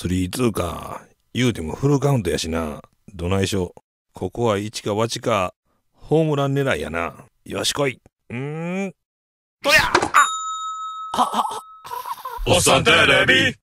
スリーツーか。言うてもフルカウントやしな。どないしょ。ここは1か8か、ホームラン狙いやな。よしこい。うーん。とやああは、あおっさんテレビ